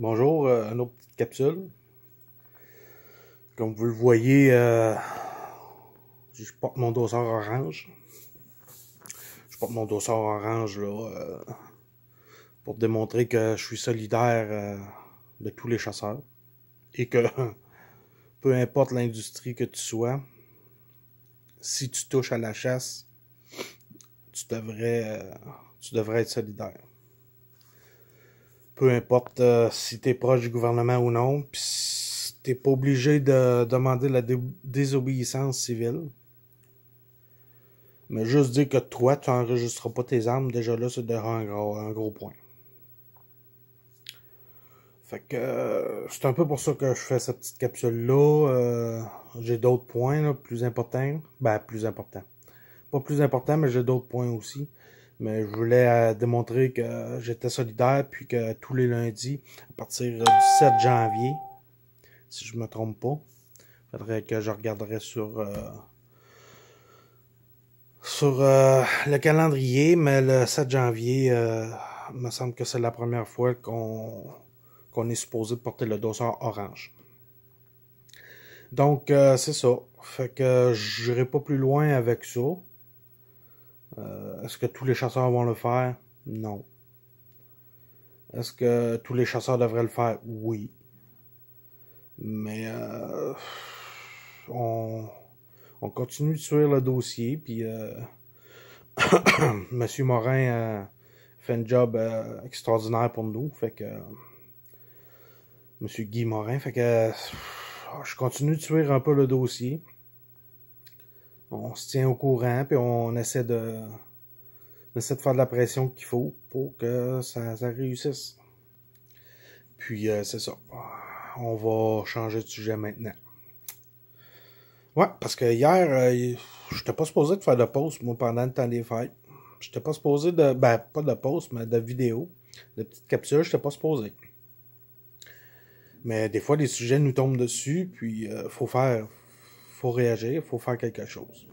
Bonjour, euh, une autre petite capsule. Comme vous le voyez, euh, je porte mon dossard orange. Je porte mon dossard orange là, euh, pour démontrer que je suis solidaire de tous les chasseurs. Et que peu importe l'industrie que tu sois, si tu touches à la chasse, tu devrais, tu devrais être solidaire peu importe euh, si tu es proche du gouvernement ou non, puis t'es pas obligé de demander la désobéissance civile. Mais juste dire que toi, tu n'enregistreras pas tes armes, déjà là, c'est déjà un gros, gros point. Fait que euh, c'est un peu pour ça que je fais cette petite capsule-là. Euh, j'ai d'autres points là, plus importants. Ben, plus importants. Pas plus importants, mais j'ai d'autres points aussi mais je voulais euh, démontrer que j'étais solidaire, puis que tous les lundis, à partir du 7 janvier, si je me trompe pas, faudrait que je regarderai sur euh, sur euh, le calendrier, mais le 7 janvier, il me semble que c'est la première fois qu'on qu'on est supposé porter le dossard orange. Donc c'est ça. Fait que j'irai pas plus loin avec ça. Euh, est-ce que tous les chasseurs vont le faire? Non. Est-ce que tous les chasseurs devraient le faire? Oui. Mais euh, on, on, continue de suivre le dossier, puis euh, Monsieur Morin fait un job extraordinaire pour nous, fait que Monsieur Guy Morin, fait que je continue de suivre un peu le dossier on se tient au courant, puis on essaie de, on essaie de faire de la pression qu'il faut pour que ça, ça réussisse. Puis, euh, c'est ça. On va changer de sujet maintenant. Ouais, parce que hier, je euh, j'étais pas supposé de faire de pause, moi, pendant le temps des fêtes. J'étais pas supposé de. Ben, pas de pause, mais de vidéo. De petites capsules, j'étais pas supposé. Mais des fois, des sujets nous tombent dessus, puis euh, faut faire réagir, réagir, faut faire quelque chose.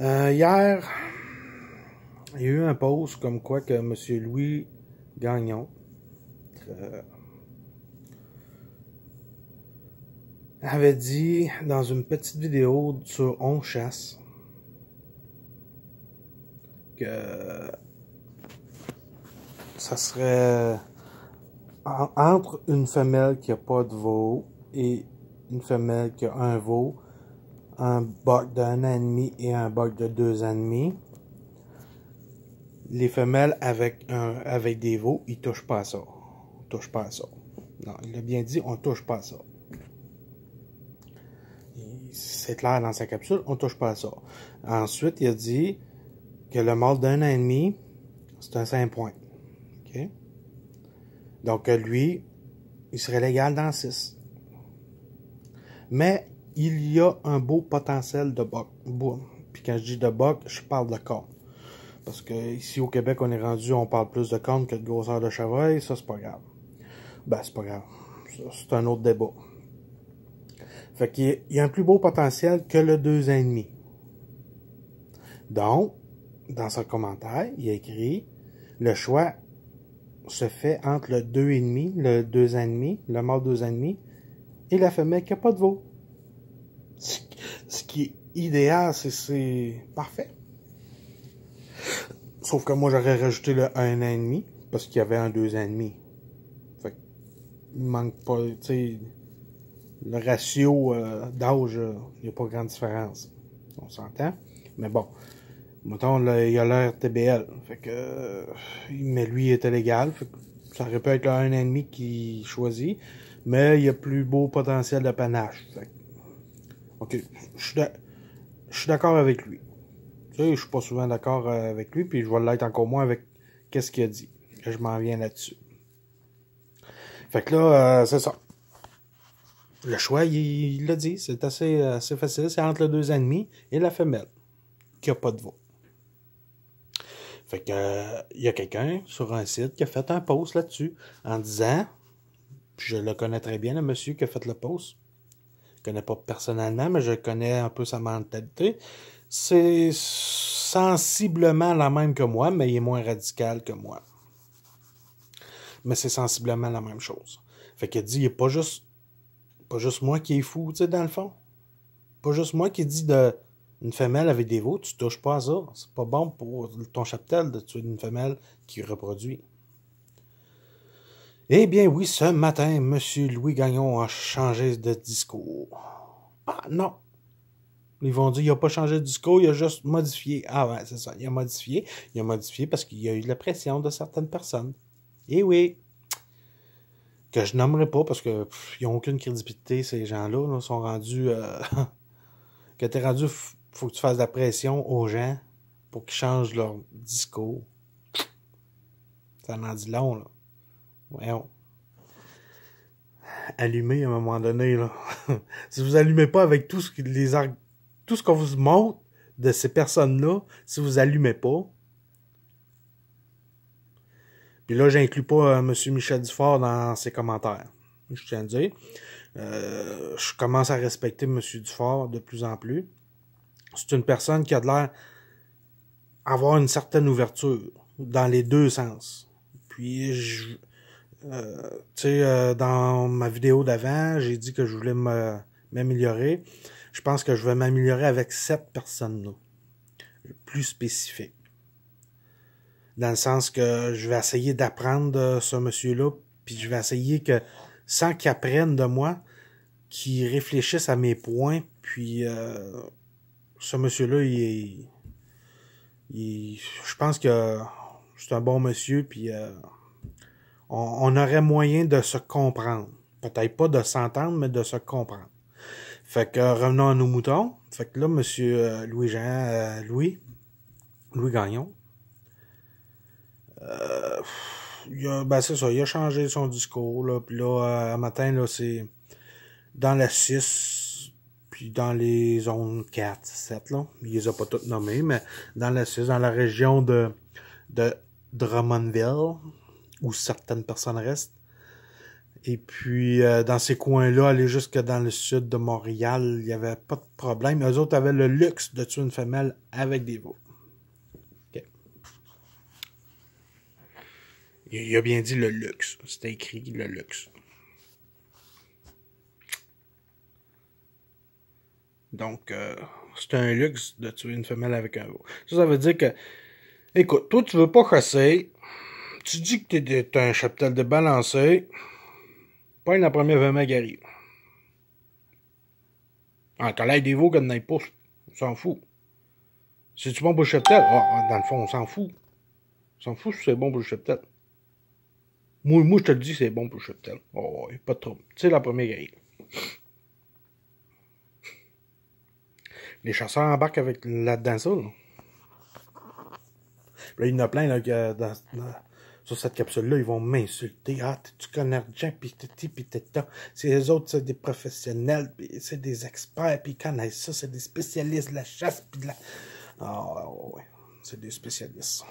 Euh, hier, il y a eu un post comme quoi que monsieur Louis Gagnon euh, avait dit dans une petite vidéo sur On Chasse que ça serait entre une femelle qui n'a pas de veau et une femelle qui a un veau, un boc d'un ennemi et un boc de deux ennemis. et demi. Les femelles avec, un, avec des veaux, ils touchent pas ça. touche pas ça. Non, il a bien dit, on touche pas à ça. C'est clair dans sa capsule, on touche pas ça. Ensuite, il a dit que le mâle d'un ennemi, c'est un 5 points. Donc, lui, il serait légal dans 6. Mais il y a un beau potentiel de bok. Puis quand je dis de boc, je parle de corne. Parce que ici au Québec, on est rendu, on parle plus de corne que de grosseur de chevreuil. Ça, c'est pas grave. Ben, c'est pas grave. C'est un autre débat. Fait qu'il y a un plus beau potentiel que le 2,5. Donc, dans son commentaire, il a écrit le choix se fait entre le 2,5, le 2,5, le mâle 2,5 et la femelle qui n'a pas de veau. Ce qui est idéal, c'est parfait. Sauf que moi, j'aurais rajouté le 1,5 parce qu'il y avait un 2,5. Fait il manque pas, tu sais, le ratio euh, d'âge, il n'y a pas grande différence. On s'entend. Mais bon, mettons, là, il a l'air TBL. Fait que, euh, mais lui, il était légal. Fait que ça aurait pu être le 1,5 qui choisit mais il a plus beau potentiel de panache. OK, je suis d'accord avec lui. Tu sais, je suis pas souvent d'accord euh, avec lui, puis je vais l'être encore moins avec qu'est-ce qu'il a dit. Je m'en viens là-dessus. Fait que là, euh, c'est ça. Le choix, il l'a dit, c'est assez, assez facile. C'est entre les deux ennemis et la femelle qui a pas de voix. Fait que euh, il y a quelqu'un sur un site qui a fait un post là-dessus en disant je le connais très bien, le monsieur qui a fait le poste. Je ne connais pas personnellement, mais je connais un peu sa mentalité. C'est sensiblement la même que moi, mais il est moins radical que moi. Mais c'est sensiblement la même chose. Fait qu'il dit, il n'est pas juste, pas juste moi qui est fou, tu sais, dans le fond. Pas juste moi qui dis de une femelle avec des veaux, tu touches pas à ça. C'est pas bon pour ton chaptel de tuer une femelle qui reproduit. Eh bien oui, ce matin, M. Louis Gagnon a changé de discours. Ah non. Ils vont dire il n'a pas changé de discours, il a juste modifié. Ah ouais, c'est ça. Il a modifié. Il a modifié parce qu'il y a eu de la pression de certaines personnes. Eh oui. Que je nommerai pas parce que n'ont aucune crédibilité, ces gens-là. Ils sont rendus. Euh, que tu es rendu, faut que tu fasses de la pression aux gens pour qu'ils changent leur discours. Ça en dit long, là voyons, allumez à un moment donné. Là. si vous allumez pas avec tout ce qui les tout ce qu'on vous montre de ces personnes-là, si vous allumez pas. Puis là, j'inclus pas euh, M. Michel Dufort dans ses commentaires. Je tiens à dire. Euh, je commence à respecter M. Dufort de plus en plus. C'est une personne qui a de l'air avoir une certaine ouverture dans les deux sens. Puis je, euh, tu sais, euh, dans ma vidéo d'avant, j'ai dit que je voulais m'améliorer. Je pense que je vais m'améliorer avec cette personne-là. Plus spécifique. Dans le sens que je vais essayer d'apprendre ce monsieur-là, puis je vais essayer que, sans qu'il apprenne de moi, qu'il réfléchisse à mes points, puis euh, ce monsieur-là, il est... Il, je pense que c'est un bon monsieur, puis... Euh, on, aurait moyen de se comprendre. Peut-être pas de s'entendre, mais de se comprendre. Fait que euh, revenons à nos moutons. Fait que là, Monsieur euh, Louis-Jean, euh, Louis, Louis Gagnon, euh, il a, ben c'est ça, il a changé son discours. Là, puis là, un matin, là, c'est dans la 6, puis dans les zones 4, 7, là. Il les a pas toutes nommées, mais dans la 6, dans la région de, de Drummondville, où certaines personnes restent. Et puis, euh, dans ces coins-là, aller jusque dans le sud de Montréal, il n'y avait pas de problème. Eux autres avaient le luxe de tuer une femelle avec des veaux. Il a bien dit le luxe. C'était écrit le luxe. Donc, euh, c'est un luxe de tuer une femelle avec un veau. Ça, ça veut dire que, écoute, toi, tu veux pas chasser, tu dis que t'es un cheptel de balancé, pas la première 20 Ah En colère des veaux que n'importe, pas, on s'en fout. Si tu bon pour le cheptel, ah, ah, dans le fond, on s'en fout. On s'en fout si c'est bon pour le cheptel. Moi, je te le dis, c'est bon pour le cheptel. Oh, pas de trouble. sais, la première garée. Les chasseurs embarquent avec là-dedans ça, là. il y en a plein là, dans, dans, sur cette capsule-là, ils vont m'insulter. Ah, tu connais rien, pis titi, pis t'es C'est les autres, c'est des professionnels, c'est des experts, puis ils connaissent ça, c'est des spécialistes de la chasse, puis de la... Ah, ouais, c'est des spécialistes.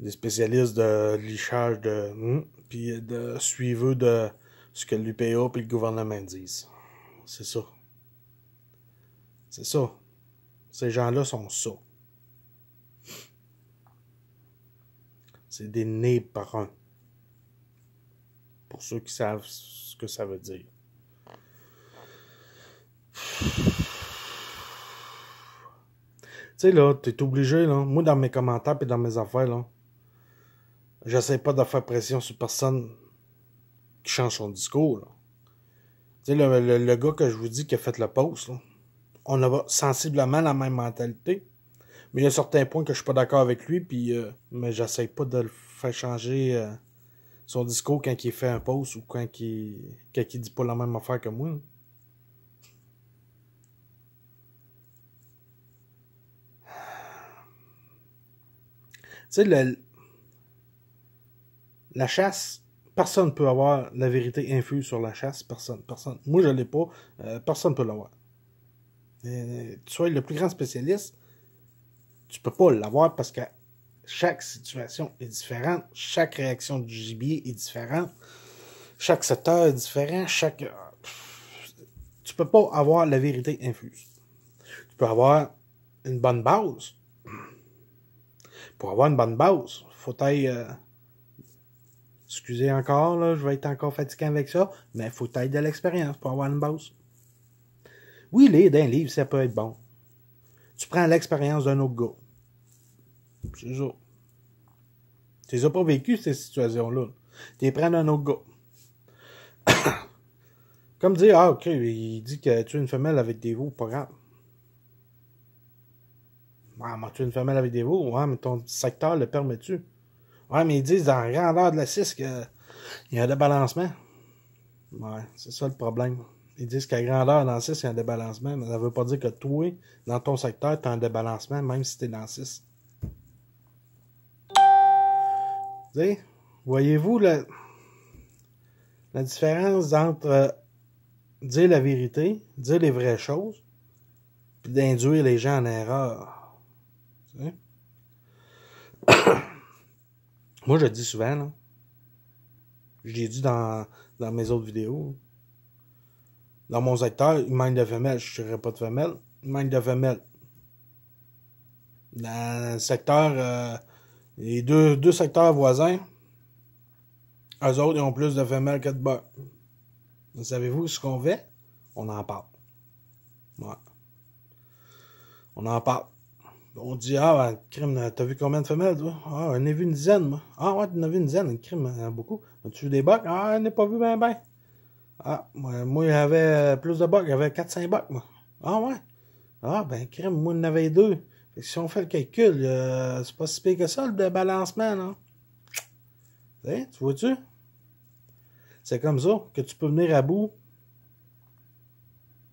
Des spécialistes de lichage de... Hmm, puis de suiveux de ce que l'UPA puis le gouvernement disent. C'est ça. C'est ça. Ces gens-là sont ça. C'est des nez bruns. Pour ceux qui savent ce que ça veut dire. Tu sais, là, t'es obligé, là. Moi, dans mes commentaires et dans mes affaires, là, j'essaie pas de faire pression sur personne qui change son discours, là. Tu sais, le, le, gars que je vous dis qui a fait le post, là, on a sensiblement la même mentalité il y a certains points que je suis pas d'accord avec lui, puis euh, mais j'essaye pas de le faire changer euh, son discours quand il fait un post ou quand il, quand dit pas la même affaire que moi. Tu sais, le, la chasse, personne ne peut avoir la vérité infuse sur la chasse. Personne. personne. Moi, je ne l'ai pas. Euh, personne ne peut l'avoir. tu sois le plus grand spécialiste, tu peux pas l'avoir parce que chaque situation est différente, chaque réaction du gibier est différente, chaque secteur est différent, chaque. Tu peux pas avoir la vérité infuse. Tu peux avoir une bonne base. Pour avoir une bonne base, faut être. Euh, excusez encore, là, je vais être encore fatigué avec ça, mais faut être de l'expérience pour avoir une base. Oui, lire d'un livre, ça peut être bon tu prends l'expérience d'un autre gars. C'est ça. Tu les as pas vécu, ces situations-là. Tu les prends d'un autre gars. Comme dire, ah, ok, il dit que tu es une femelle avec des veaux, pas grave. Ouais, mais tu es une femelle avec des veaux, ouais, mais ton secteur le permet-tu? Ouais, mais ils disent dans la grandeur de la 6 qu'il y a des balancements. Ouais, c'est ça le problème. Ils disent qu'à grandeur, dans 6, il y a un débalancement, mais ça ne veut pas dire que toi, dans ton secteur, tu as un débalancement, même si tu es dans 6. Voyez-vous la, la différence entre euh, dire la vérité, dire les vraies choses, puis d'induire les gens en erreur? Moi, je dis souvent, là. Je l'ai dit dans, dans mes autres vidéos. Dans mon secteur, il manque de femelles. Je ne pas de femelles. Il manque de femelles. Dans le secteur, euh, les deux, deux secteurs voisins, eux autres, ils ont plus de femelles que de bœufs. Savez-vous ce qu'on fait? On en parle. Ouais. On en parle. On dit, ah, crime, t'as vu combien de femelles, toi? Ah, on a vu une dizaine, moi. Ah, ouais, t'en as vu une dizaine, crime, hein, beaucoup. As-tu vu des bacs? Ah, on n'est pas vu ben, ben. Ah, moi, moi avait euh, plus de il J'avais 4-5 bucks, moi. Ah ouais? Ah, ben, crème, moi, j'en avais deux. Fait si on fait le calcul, euh, c'est pas si pire que ça, le balancement, là. Hein, tu vois-tu? C'est comme ça que tu peux venir à bout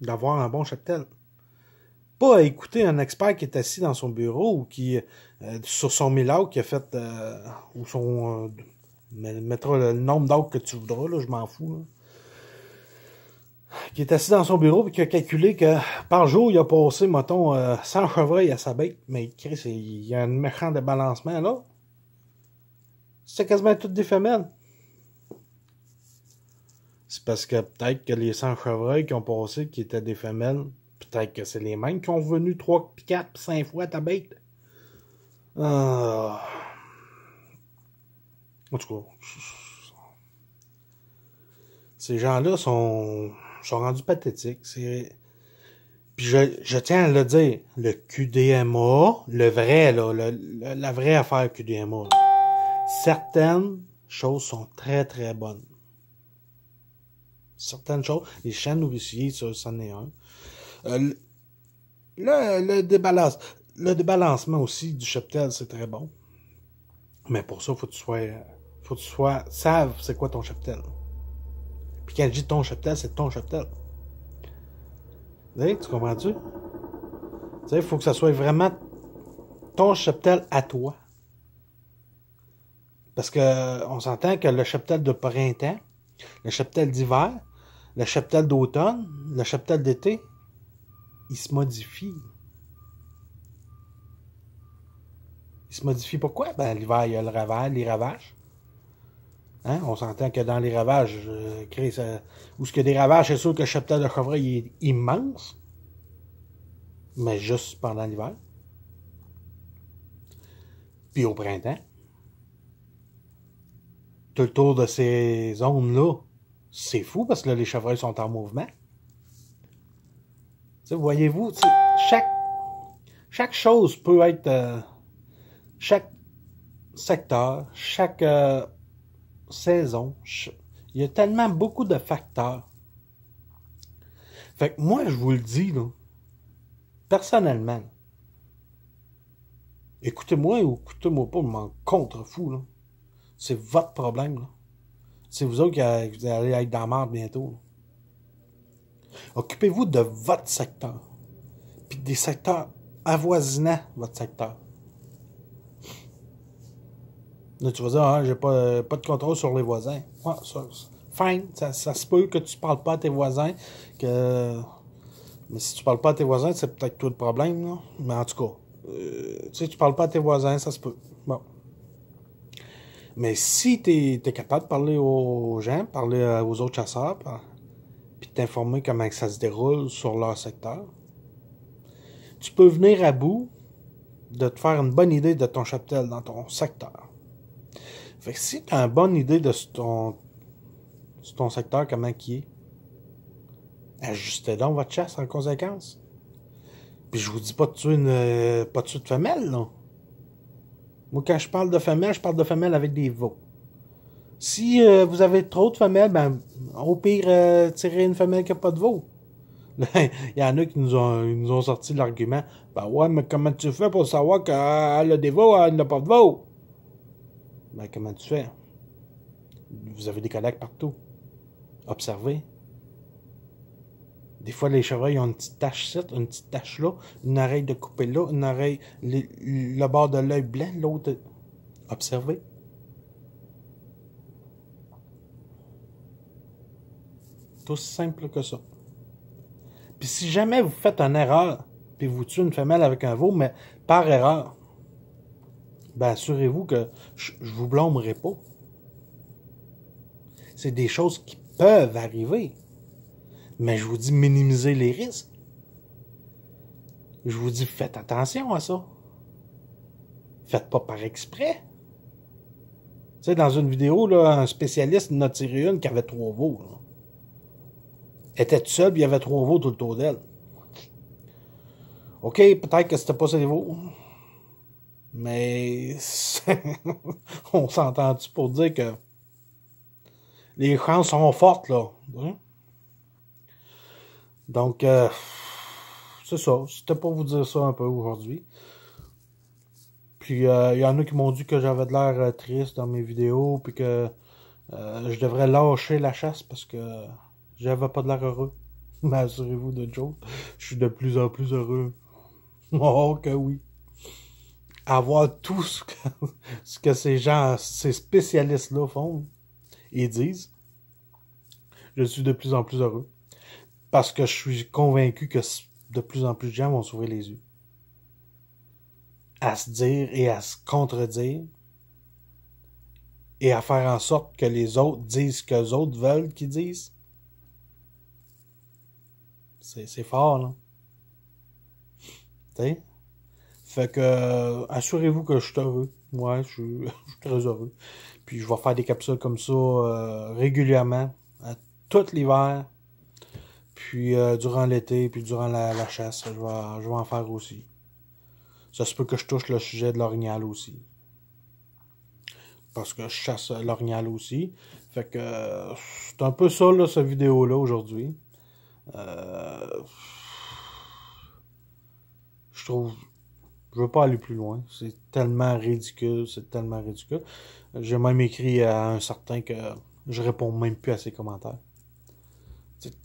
d'avoir un bon cheptel. Pas écouter un expert qui est assis dans son bureau ou qui, euh, sur son mille qui a fait, ou son, mettra le nombre d'heures que tu voudras, là, je m'en fous, là qui est assis dans son bureau et qui a calculé que par jour, il a passé, mettons, 100 euh, chevreuils à sa bête. Mais Chris, il y a un méchant de balancement, là. C'est quasiment toutes des femelles. C'est parce que peut-être que les 100 chevreuils qui ont passé, qui étaient des femelles, peut-être que c'est les mêmes qui ont venu 3, 4, 5 fois à ta bête. Euh... En tout cas, ces gens-là sont sont rendus pathétiques. C'est... Puis je, je, tiens à le dire, le QDMA, le vrai, là, la vraie affaire QDMA, certaines choses sont très, très bonnes. Certaines choses, les chaînes nourriciers, ça, c'en est un. Euh, le, le, débalance, le débalancement aussi du cheptel, c'est très bon. Mais pour ça, faut que tu sois, faut que tu sois, saves c'est quoi ton cheptel. Puis quand elle ton cheptel, c'est ton cheptel. Tu comprends-tu? il faut que ça soit vraiment ton cheptel à toi. Parce que on s'entend que le cheptel de printemps, le cheptel d'hiver, le cheptel d'automne, le cheptel d'été, il se modifie. Il se modifie pourquoi? Ben, l'hiver, il y a le ravage, les ravages. Hein? On s'entend que dans les ravages, euh, Chris, euh, ce que des ravages, c'est sûr que le cheptel de chevreuil est immense, mais juste pendant l'hiver. Puis au printemps. Tout le tour de ces zones-là, c'est fou parce que les chevreuils sont en mouvement. Voyez-vous, chaque, chaque chose peut être. Euh, chaque secteur, chaque euh, saison. Il y a tellement beaucoup de facteurs. Fait que moi, je vous le dis, là, personnellement, écoutez-moi ou écoutez-moi pas, je m'en contrefous. C'est votre problème. C'est vous autres qui allez être dans la merde bientôt. Occupez-vous de votre secteur, puis des secteurs avoisinants votre secteur. Là, tu vas dire, ah, j'ai pas, euh, pas de contrôle sur les voisins. Ouais, ça, fine, ça, se peut que tu parles pas à tes voisins, que... Mais si tu parles pas à tes voisins, c'est peut-être tout le problème, Mais en tout cas, euh, tu tu parles pas à tes voisins, ça se peut. Mais si tu es, capable de parler aux gens, parler aux autres chasseurs, puis t'informer comment ça se déroule sur leur secteur, tu peux venir à bout de te faire une bonne idée de ton chapitre dans ton secteur si tu une bonne idée de ton, ton secteur, comment qui est, ajustez donc votre chasse en conséquence. Puis je vous dis pas de tuer une, euh, pas de femelle, non. Moi, quand je parle de femelle, je parle de femelle avec des veaux. Si euh, vous avez trop de femelles, ben, au pire, tirer euh, tirez une femelle qui n'a pas de veau. Il y en a qui nous ont, nous ont sorti l'argument. Ben ouais, mais comment tu fais pour savoir qu'elle a des veaux, elle n'a pas de veau? comment tu fais? Vous avez des collègues partout. Observez. Des fois, les cheveux ont une petite tache une petite tache là, une oreille de couper là, une oreille, le, bord de l'œil blanc, l'autre. Observez. C'est aussi simple que ça. Puis si jamais vous faites une erreur, puis vous tuez une femelle avec un veau, mais par erreur, ben assurez-vous que je vous blâmerai pas. C'est des choses qui peuvent arriver. Mais je vous dis minimiser les risques. Je vous dis faites attention à ça. Faites pas par exprès. Tu sais, dans une vidéo, là, un spécialiste n'a a tiré une qui avait trois veaux. Elle était seule, il y avait trois veaux tout autour d'elle. OK, peut-être que c'était pas ses veaux. Mais on s'entend-tu pour dire que les chances sont fortes, là. Hein? Donc, euh, c'est ça. C'était pour vous dire ça un peu aujourd'hui. Puis, euh, il y en a qui m'ont dit que j'avais de l'air euh, triste dans mes vidéos, puis que je devrais lâcher la chasse parce que j'avais pas de l'air heureux. Mais assurez-vous de Joe, je suis de plus en plus heureux. Oh que oui avoir tout ce que, ces gens, ces spécialistes-là font et disent, je suis de plus en plus heureux. Parce que je suis convaincu que de plus en plus de gens vont s'ouvrir les yeux. À se dire et à se contredire. Et à faire en sorte que les autres disent ce que les autres veulent qu'ils disent. C'est fort, là. Tu fait que, euh, assurez-vous que je suis heureux. Moi, je suis, très heureux. Puis, je vais faire des capsules comme ça euh, régulièrement, à tout l'hiver, puis euh, durant l'été, puis durant la, chasse. Je vais, en faire aussi. Ça se peut que je touche le sujet de l'orignal aussi. Parce que je chasse l'orignal aussi. Fait que c'est un peu ça, là, cette vidéo-là aujourd'hui. je trouve je veux pas aller plus loin. C'est tellement ridicule, c'est tellement ridicule. J'ai même écrit à un certain que je réponds même plus à ses commentaires.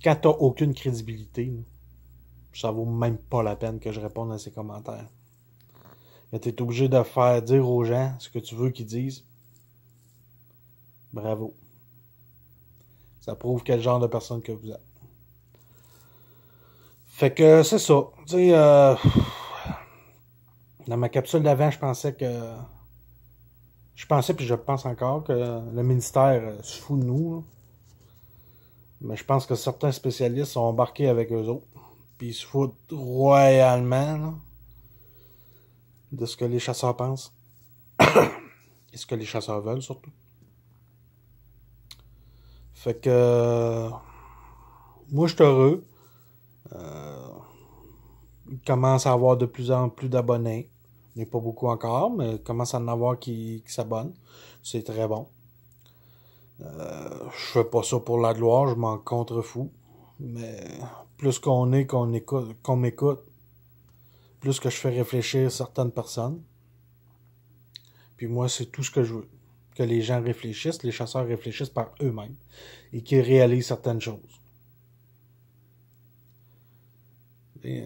quand t'as aucune crédibilité, ça vaut même pas la peine que je réponde à ses commentaires. Tu es obligé de faire dire aux gens ce que tu veux qu'ils disent. Bravo. Ça prouve quel genre de personne que vous êtes. Fait que c'est ça. Tu sais, euh, dans ma capsule d'avant, je pensais que. Je pensais, puis je pense encore, que le ministère euh, se fout de nous. Mais je pense que certains spécialistes sont embarqués avec eux autres. Puis ils se foutent royalement de ce que les chasseurs pensent. Et ce que les chasseurs veulent surtout. Fait que. Moi, je suis heureux. Euh, commence à avoir de plus en plus d'abonnés. Il n'y a pas beaucoup encore, mais commence à en avoir qui, qui s'abonnent. C'est très bon. Euh, je fais pas ça pour la gloire, je m'en contrefous. Mais plus qu'on est, qu'on écoute, qu'on m'écoute, plus que je fais réfléchir certaines personnes. Puis moi, c'est tout ce que je veux. Que les gens réfléchissent, les chasseurs réfléchissent par eux-mêmes et qu'ils réalisent certaines choses. Et, euh,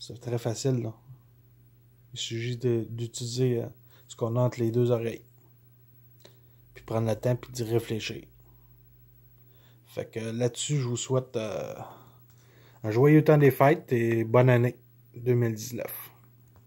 C'est très facile, là. Il suffit d'utiliser euh, ce qu'on a entre les deux oreilles. Puis prendre le temps puis d'y réfléchir. Fait que là-dessus, je vous souhaite euh, un joyeux temps des fêtes et bonne année 2019.